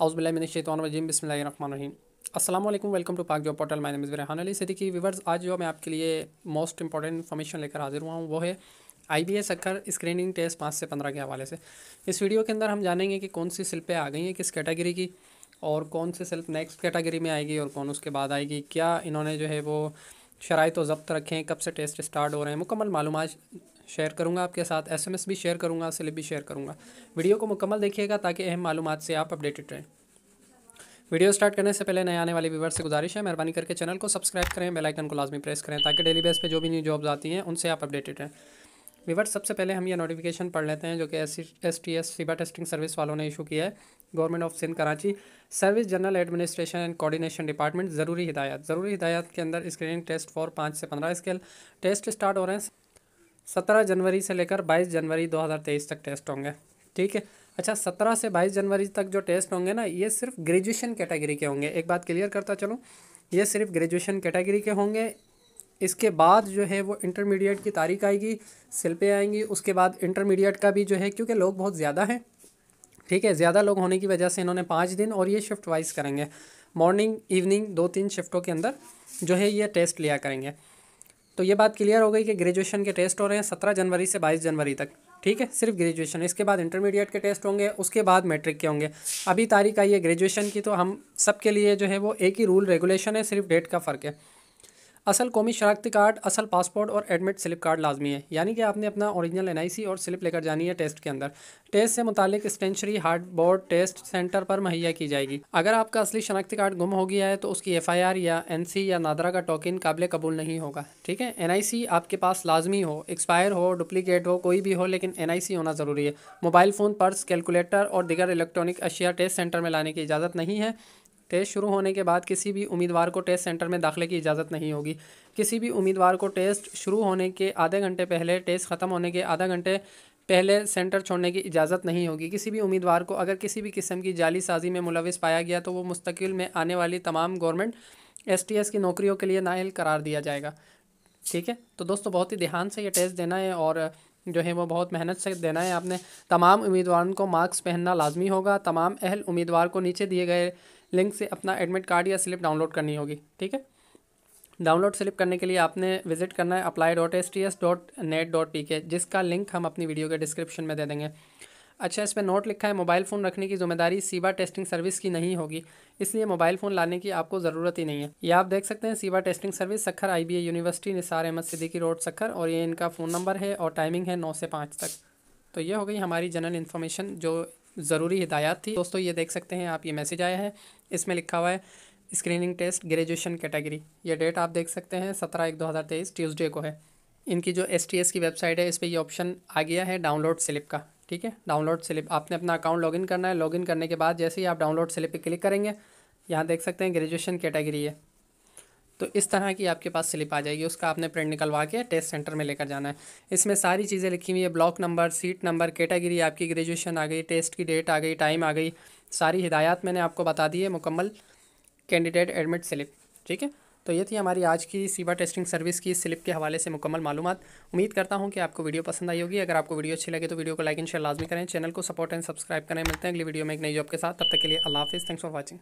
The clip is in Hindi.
अउज़बिल्लिनशैतवानजीम बसमिल अस्सलाम वेलकम टू पाक जो portal my name is Rehan Ali की आज जो मैं आपके लिए मोस्ट इंपॉर्टेंट इन्फॉर्मेशन लेकर हाजिर हुआ हूँ वो है आई बी एस अक्कर स्क्रीनिंग टेस्ट पाँच से पंद्रह के हवाले से इस वीडियो के अंदर हम जानेंगे कि कौन सी सिल्पें आ गई हैं किस कैटेगरी की और कौन सी सिल्प नेक्स्ट कैटेगरी में आएगी और कौन उसके बाद आएगी क्या इन्होंने जो है वो शराय तो ज़ब्त रखें कब से टेस्ट स्टार्ट हो रहे हैं मुकम्मल मालूम शेयर करूँगा आपके साथ एस एम एस भी शेयर करूँगा सिलिप भी शेयर करूँगा वीडियो को मुकम्मल देखिएगा ताकि अहम मालूम से आप अपडेटेड रहें वीडियो स्टार्ट करने से पहले नए आने वाले व्यूवर से गुजारिश है मेहरबानी करके चैनल को सब्सक्राइब करें बेल आइकन को लाजमी प्रेस करें ताकि डेली बेस पे जो भी न्यू जॉब्स आती हैं उनसे आप अपडेटेड रहें व्यूवर सबसे पहले हम ये नोटिफिकेशन पढ़ लेते हैं जो कि एस टी एस सीबा टेस्टिंग सर्विस वालों ने इशू किया है government of Sindh Karachi service general administration and coordination department ज़रूरी हिदायत ज़रूरी हिदायत के अंदर स्क्रीनिंग टेस्ट फॉर पाँच से पंद्रह स्केल टेस्ट स्टार्ट हो रहे हैं सत्रह जनवरी से लेकर बाईस जनवरी दो हज़ार तेईस तक टेस्ट होंगे ठीक है अच्छा सत्रह से बाईस जनवरी तक जो टेस्ट होंगे ना ये सिर्फ ग्रेजुएशन कैटेगरी के होंगे एक बात क्लियर करता चलूँ ये सिर्फ ग्रेजुएशन कैटेगरी के होंगे इसके बाद जो है वो इंटरमीडिएट की तारीख आएगी सिल्पें आएंगी उसके बाद इंटरमीडिएट का भी जो है क्योंकि लोग बहुत ज़्यादा हैं ठीक है ज़्यादा लोग होने की वजह से इन्होंने पाँच दिन और ये शिफ्ट वाइज करेंगे मॉर्निंग इवनिंग दो तीन शिफ्टों के अंदर जो है ये टेस्ट लिया करेंगे तो ये बात क्लियर हो गई कि ग्रेजुएशन के टेस्ट हो रहे हैं सत्रह जनवरी से बाईस जनवरी तक ठीक है सिर्फ ग्रेजुएशन इसके बाद इंटरमीडिएट के टेस्ट होंगे उसके बाद मैट्रिक के होंगे अभी तारीख आई है ग्रेजुएशन की तो हम सब के लिए जो है वो एक ही रूल रेगुलेशन है सिर्फ डेट का फ़र्क है असल कौमी शनाख्ती कार्ड असल पासपोर्ट और एडमिट स्लिप कार्ड लाजमी है यानी कि आपने अपना ओरिजिनल एन और स्लिप लेकर जानी है टेस्ट के अंदर टेस्ट से मुतालिक stationery hard board test center पर मुहैया की जाएगी अगर आपका असली शनाख्ती कार्ड गुम हो गया है तो उसकी एफ आई आर या एन सी या नादरा का टोकन काबिल कबूल नहीं होगा ठीक है एन आई सी आपके पास लाजमी हो एक्सपायर हो डुप्लिकेट हो कोई भी हो लेकिन एन आई सी होना ज़रूरी है मोबाइल फ़ोन पर्स कैलकुलेटर और दिगर इलेक्ट्रॉनिक अशिया टेस्ट सेंटर में लाने की इजाज़त नहीं है टेस्ट शुरू होने के बाद किसी भी उम्मीदवार को टेस्ट सेंटर में दाखिले की इजाज़त नहीं होगी किसी भी उम्मीदवार को टेस्ट शुरू होने के आधे घंटे पहले टेस्ट ख़त्म होने के आधा घंटे पहले सेंटर छोड़ने की इजाज़त नहीं होगी किसी भी उम्मीदवार को अगर किसी भी किस्म की जाली साजी में मुलविस पाया गया तो वो मुस्तकिल में आने वाली तमाम गवर्नमेंट एस की नौकरियों के लिए नाइल करार दिया जाएगा ठीक है तो दोस्तों बहुत ही ध्यान से ये टेस्ट देना है और जो है वो बहुत मेहनत से देना है आपने तमाम उम्मीदवारों को मास्क पहनना लाजमी होगा तमाम अहल उम्मीदवार को नीचे दिए गए लिंक से अपना एडमिट कार्ड या स्लिप डाउनलोड करनी होगी ठीक है डाउनलोड स्लिप करने के लिए आपने विजिट करना है apply dot S T S dot net dot P K जिसका लिंक हम अपनी वीडियो के डिस्क्रिप्शन में दे देंगे अच्छा इसमें नोट लिखा है मोबाइल फ़ोन रखने की जिम्मेदारी सीबा टेस्टिंग सर्विस की नहीं होगी इसलिए मोबाइल फ़ोन लाने की आपको ज़रूरत ही नहीं है ये आप देख सकते हैं सीबा टेस्टिंग सर्विस सखर आई यूनिवर्सिटी निसार अहमद सिद्दीकी रोड सखर और ये इनका फ़ोन नंबर है और टाइमिंग है नौ से पाँच तक तो ये हो गई हमारी जनरल इन्फॉर्मेशन जो ज़रूरी हिदायत थी दोस्तों ये देख सकते हैं आप ये मैसेज आया है इसमें लिखा हुआ है स्क्रीनिंग टेस्ट ग्रेजुएशन कैटेगरी ये डेट आप देख सकते हैं सत्रह एक दो हज़ार तेईस ट्यूज़डे को है इनकी जो एस की वेबसाइट है इस पर यह ऑप्शन आ गया है डाउनलोड स्लिप का ठीक है डाउनलोड स्लिप आपने अपना अकाउंट लॉगिन करना है लॉगिन करने के बाद जैसे ही आप डाउनलोड स्लिप पे क्लिक करेंगे यहाँ देख सकते हैं ग्रेजुएशन कैटेगरी है तो इस तरह की आपके पास स्लिप आ जाएगी उसका आपने प्रिंट निकलवा के टेस्ट सेंटर में लेकर जाना है इसमें सारी चीज़ें लिखी हुई है block number seat number category आपकी ग्रेजुएशन आ गई टेस्ट की डेट आ गई टाइम आ गई सारी हिदायत मैंने आपको बता दी है मुकम्मल कैंडिडेट एडमिट स्लिप ठीक है तो ये थी हमारी आज की सीवा टेस्टिंग सर्विस की स्लिप के हवाले से मुकम्मल मालूम उम्मीद करता हूँ कि आपको वीडियो पसंद आई होगी अगर आपको वीडियो अच्छी लगे तो वीडियो को लाइक एंड शेयर लाजमी करें चैनल को सपोर्ट एंड सब्सक्राइब करें मिलते हैं अगली वीडियो में एक नई जॉब के साथ तब तक के लिए अल्लाह हाफिज़ थैंक्स फॉर वॉचिंग